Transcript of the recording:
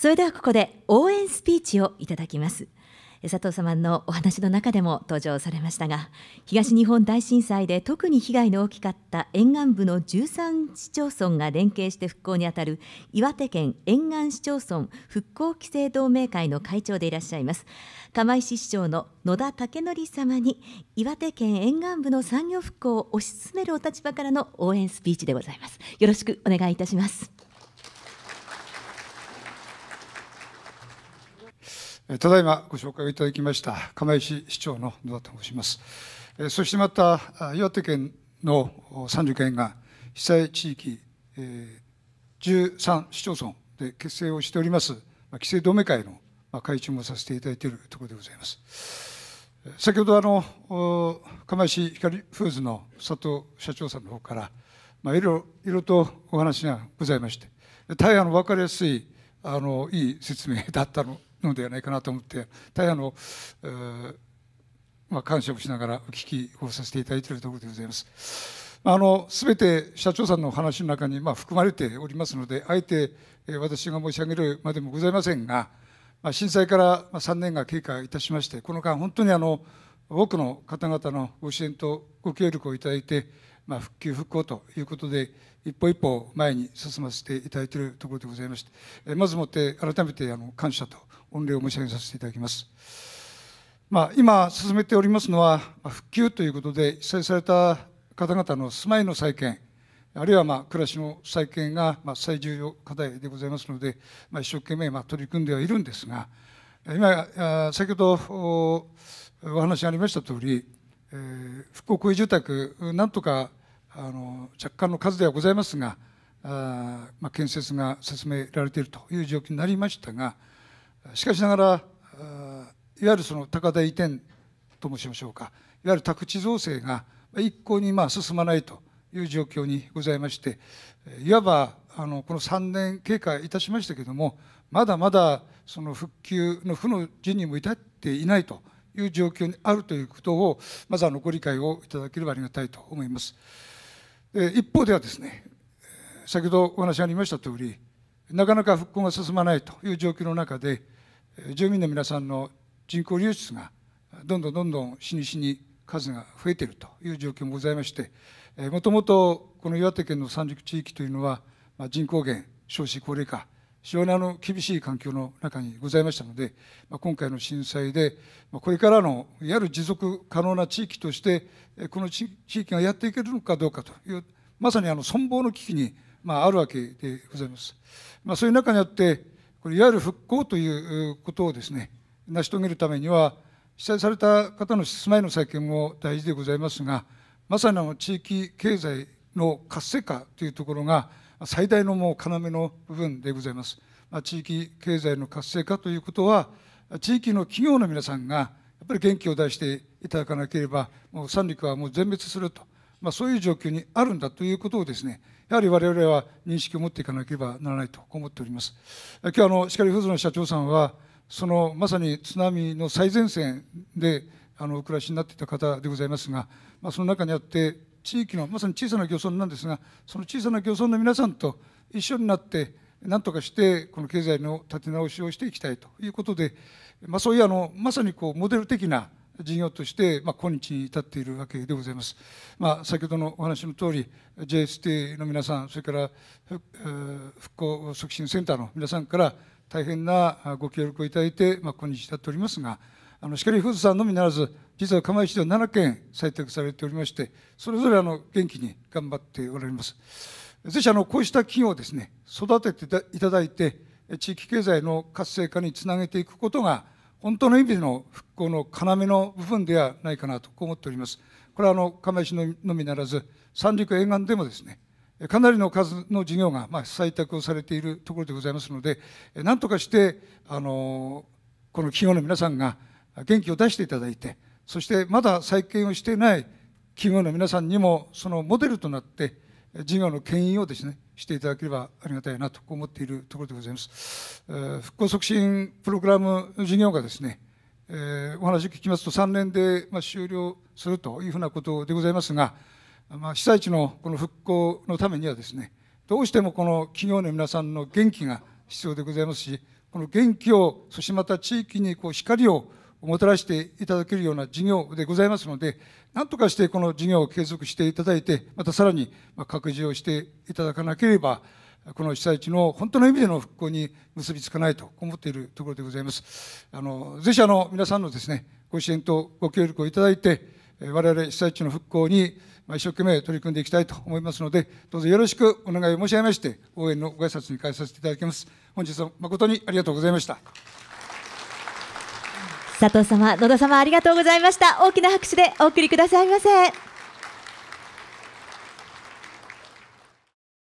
それではここで応援スピーチをいただきます佐藤様のお話の中でも登場されましたが東日本大震災で特に被害の大きかった沿岸部の13市町村が連携して復興にあたる岩手県沿岸市町村復興規制同盟会の会長でいらっしゃいます釜石市長の野田武則様に岩手県沿岸部の産業復興を推し進めるお立場からの応援スピーチでございますよろしくお願いいたしますただいまご紹介をいただきました釜石市長の野田と申します。そしてまた岩手県の30県が被災地域13市町村で結成をしております規制同盟会の会長もさせていただいているところでございます。先ほどあの釜石光フーズの佐藤社長さんの方から、まあ、いろいろとお話がございまして大変の分かりやすいあのいい説明だったののではないかなと思って大変あの、えー、まあ、感謝をしながらお聞きをさせていただいているところでございます。あの全て社長さんの話の中に、まあ、含まれておりますのであえて私が申し上げるまでもございませんが、まあ、震災から3年が経過いたしましてこの間本当にあの多くの方々のご支援とご協力をいただいてまあ、復旧復興ということで一歩一歩前に進ませていただいているところでございましてまずもって改めてあの感謝と御礼を申し上げさせていただきます。まあ、今進めておりますのは復旧ということで被災された方々の住まいの再建あるいはまあ暮らしの再建がまあ最重要課題でございますので、まあ、一生懸命まあ取り組んではいるんですが今先ほどお話がありました通りえー、復興公営住宅なんとかあの若干の数ではございますがあ、まあ、建設が進められているという状況になりましたがしかしながらいわゆるその高台移転と申しましょうかいわゆる宅地造成が一向にまあ進まないという状況にございましていわばあのこの3年経過いたしましたけれどもまだまだその復旧の負の陣にも至っていないと。いう状況にあるということをまずあのご理解をいただければありがたいと思います。一方ではですね先ほどお話ありました通りなかなか復興が進まないという状況の中で住民の皆さんの人口流出がどんどんどんどん日に日に数が増えているという状況もございましてもともとこの岩手県の三陸地域というのは人口減少子高齢化非常にあの厳しい環境の中にございましたので、まあ、今回の震災で、まあ、これからのいわゆる持続可能な地域としてこの地域がやっていけるのかどうかというまさにあの存亡の危機に、まあ、あるわけでございます。まあ、そういう中にあってこれいわゆる復興ということをですね成し遂げるためには被災された方の住まいの再建も大事でございますがまさにあの地域経済の活性化というところが最大のもう要の部分でございます。ま地域経済の活性化ということは、地域の企業の皆さんがやっぱり元気を出していただかなければ、もう三陸はもう全滅すると、まあ、そういう状況にあるんだということをですね、やはり我々は認識を持っていかなければならないと思っております。今日あの光フーズの社長さんは、そのまさに津波の最前線であのお暮らしになっていた方でございますが、まあ、その中にあって地域のまさに小さな漁村なんですがその小さな漁村の皆さんと一緒になってなんとかしてこの経済の立て直しをしていきたいということで、まあ、そういうあのまさにこうモデル的な事業として、まあ、今日に至っているわけでございます。まあ、先ほどのお話の通り JST の皆さんそれから復興促進センターの皆さんから大変なご協力をいただいて、まあ、今日に至っておりますが。あの光富士さんのみならず実は釜石では7件採択されておりましてそれぞれあの元気に頑張っておられますぜひあのこうした企業をですね育てていただいて地域経済の活性化につなげていくことが本当の意味での復興の要の部分ではないかなと思っておりますこれはあの釜石のみならず三陸沿岸でもですねかなりの数の事業が、まあ、採択をされているところでございますので、なんとかして、あのこの企業の皆さんが、元気を出していただいてそしてまだ再建をしていない企業の皆さんにもそのモデルとなって事業の牽引をですねしていただければありがたいなと思っているところでございます、えー、復興促進プログラム事業がですね、えー、お話を聞きますと3年で、まあ、終了するというふうなことでございますが、まあ、被災地のこの復興のためにはですねどうしてもこの企業の皆さんの元気が必要でございますしこの元気をそしてまた地域にこう光をもたらしていただけるような事業でございますので、なんとかしてこの事業を継続していただいて、またさらに拡充をしていただかなければ、この被災地の本当の意味での復興に結びつかないと思っているところでございます。あのぜひあの皆さんのですね、ご支援とご協力をいただいて、我々被災地の復興に一生懸命取り組んでいきたいと思いますので、どうぞよろしくお願いを申し上げまして、応援のご挨拶に変えさせていただきます。本日は誠にありがとうございました。佐藤様野田様ありがとうございました大きな拍手でお送りくださいませ